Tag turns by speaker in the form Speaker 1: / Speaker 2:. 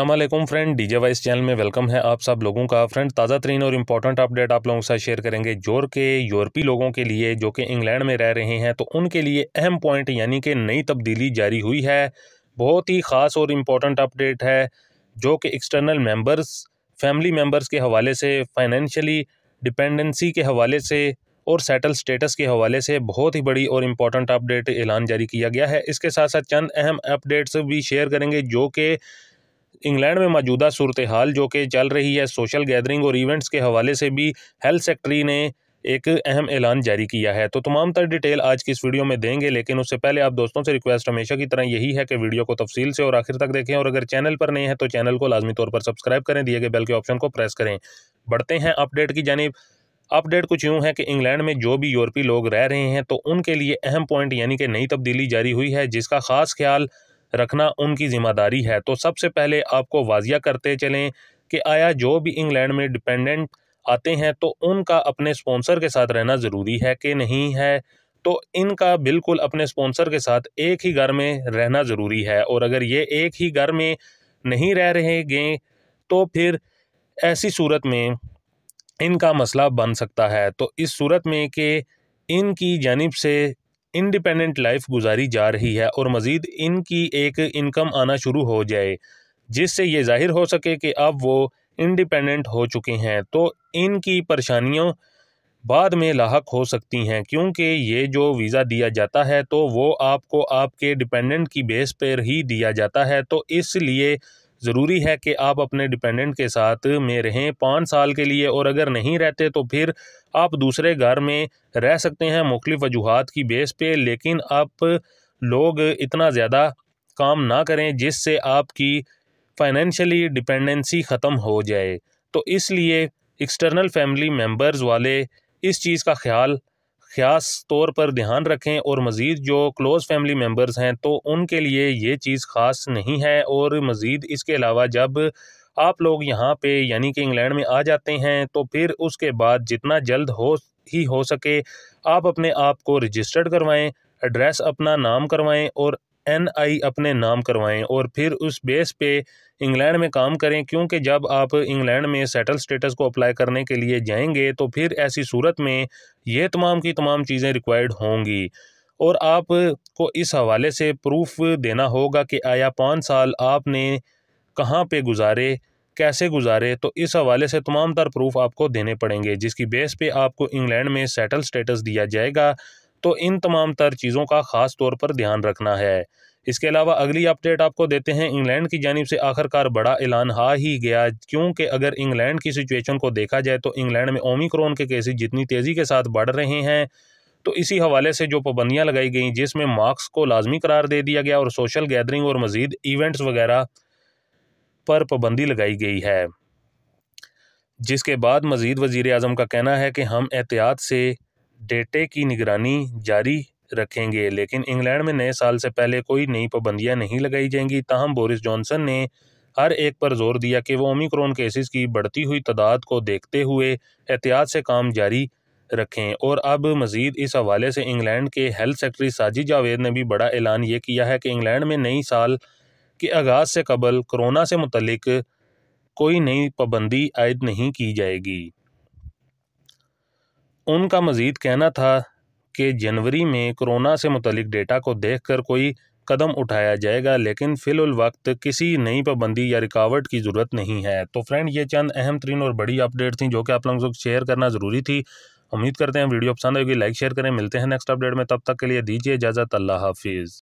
Speaker 1: अल्लाम friend D J voice channel में welcome है आप सब लोगों का फ्रेंड ताज़ा तरीन और इम्पॉर्टेंट अपडेट आप लोगों के साथ शेयर करेंगे जोर के यूरोपी लोगों के लिए जो कि इंग्लैंड में रह रहे हैं तो उनके लिए अहम पॉइंट यानी कि नई तब्दीली जारी हुई है बहुत ही ख़ास और इम्पॉर्टेंट अपडेट है जो कि एक्सटर्नल मेम्बर्स फैमिली मेम्बर्स के हवाले से फाइनेंशली डिपेंडेंसी के हवाले से और सेटल स्टेटस के हवाले से बहुत ही बड़ी और इम्पॉर्टेंट अपडेट ऐलान जारी किया गया है इसके साथ साथ चंद अहम अपडेट्स भी शेयर करेंगे जो कि इंग्लैंड में मौजूदा सूरत हाल जो कि चल रही है सोशल गैदरिंग और इवेंट्स के हवाले से भी हेल्थ सेक्ट्री ने एक अहम ऐलान जारी किया है तो तमाम तर डिटेल आज की इस वीडियो में देंगे लेकिन उससे पहले आप दोस्तों से रिक्वेस्ट हमेशा की तरह यही है कि वीडियो को तफसील से और आखिर तक देखें और अगर चैनल पर नए हैं तो चैनल को लाजमी तौर पर सब्सक्राइब करें दिए गए बेल के ऑप्शन को प्रेस करें बढ़ते हैं अपडेट की जानब अपडेट कुछ यूँ है कि इंग्लैंड में जो भी यूरोपीय लोग रह रहे हैं तो उनके लिए अहम पॉइंट यानी कि नई तब्दीली जारी हुई है जिसका खास ख्याल रखना उनकी ज़िम्मेदारी है तो सबसे पहले आपको वाजिया करते चलें कि आया जो भी इंग्लैंड में डिपेंडेंट आते हैं तो उनका अपने स्पॉन्सर के साथ रहना ज़रूरी है कि नहीं है तो इनका बिल्कुल अपने स्पॉन्सर के साथ एक ही घर में रहना ज़रूरी है और अगर ये एक ही घर में नहीं रह रहे गए तो फिर ऐसी सूरत में इनका मसला बन सकता है तो इस सूरत में कि इनकी जानब से इंडिपेंडेंट लाइफ गुजारी जा रही है और मज़ीद इनकी एक इनकम आना शुरू हो जाए जिससे ये जाहिर हो सके कि अब वो इंडिपेंडेंट हो चुके हैं तो इनकी परेशानियों बाद में लाक हो सकती हैं क्योंकि ये जो वीज़ा दिया जाता है तो वो आपको आपके डिपेंडेंट की बेस पर ही दिया जाता है तो इसलिए ज़रूरी है कि आप अपने डिपेंडेंट के साथ में रहें पाँच साल के लिए और अगर नहीं रहते तो फिर आप दूसरे घर में रह सकते हैं मुख्तफ वजूहत की बेस पे लेकिन आप लोग इतना ज़्यादा काम ना करें जिससे आपकी फाइनेंशली डिपेंडेंसी ख़त्म हो जाए तो इसलिए एक्सटर्नल फैमिली मेम्बर्स वाले इस चीज़ का ख्याल ख़ास तौर पर ध्यान रखें और मज़ीद जो क्लोज़ फैमिली मेम्बर्स हैं तो उनके लिए ये चीज़ ख़ास नहीं है और मज़ीद इसके अलावा जब आप लोग यहाँ पे यानी कि इंग्लैंड में आ जाते हैं तो फिर उसके बाद जितना जल्द हो ही हो सके आप अपने आप को रजिस्टर्ड करवाएं एड्रेस अपना नाम करवाएं और एन आई अपने नाम करवाएं और फिर उस बेस पे इंग्लैंड में काम करें क्योंकि जब आप इंग्लैंड में सेटल स्टेटस को अप्लाई करने के लिए जाएंगे तो फिर ऐसी सूरत में ये तमाम की तमाम चीज़ें रिक्वायर्ड होंगी और आप को इस हवाले से प्रूफ देना होगा कि आया पाँच साल आपने कहाँ पर गुजारे कैसे गुजारे तो इस हवाले से तमाम तर प्रूफ आपको देने पड़ेंगे जिसकी बेस पे आपको इंग्लैंड में सेटल स्टेटस दिया जाएगा तो इन तमाम तर चीज़ों का ख़ास तौर पर ध्यान रखना है इसके अलावा अगली अपडेट आपको देते हैं इंग्लैंड की जानब से आखिरकार बड़ा ऐलान आ ही गया क्योंकि अगर इंग्लैंड की सिचुएशन को देखा जाए तो इंग्लैंड में ओमिक्रोन के केसेस जितनी तेज़ी के साथ बढ़ रहे हैं तो इसी हवाले से जो पाबंदियाँ लगाई गई जिसमें मास्क को लाजमी करार दे दिया गया और सोशल गैदरिंग और मज़ीद इवेंट्स वगैरह पर पाबंदी लगाई गई है जिसके बाद मज़ीद वज़ी अजम का कहना है कि हम एहतियात से डेटे की निगरानी जारी रखेंगे लेकिन इंग्लैंड में नए साल से पहले कोई नई पाबंदियां नहीं लगाई जाएंगी ताहम बोरिस जॉनसन ने हर एक पर जोर दिया कि वो ओमिक्रोन केसेस की बढ़ती हुई तादाद को देखते हुए एहतियात से काम जारी रखें और अब मज़ीद इस हवाले से इंग्लैंड के हेल्थ सेक्रेटरी साजिद जावेद ने भी बड़ा ऐलान ये किया है कि इंग्लैंड में नई साल के आगाज़ से कबल कोरोना से मुतलक कोई नई पाबंदी आयद नहीं की जाएगी उनका मज़ीद कहना था कि जनवरी में कोरोना से मुतलिक डेटा को देख कर कोई कदम उठाया जाएगा लेकिन वक्त किसी नई पाबंदी या रिकावट की ज़रूरत नहीं है तो फ्रेंड ये चंद अहम तरीन और बड़ी अपडेट थी जो कि आप लोगों को शेयर करना ज़रूरी थी उम्मीद करते हैं वीडियो पसंद आएगी लाइक शेयर करें मिलते हैं नेक्स्ट अपडेट में तब तक के लिए दीजिए इजाज़त अल्लाह हाफिज़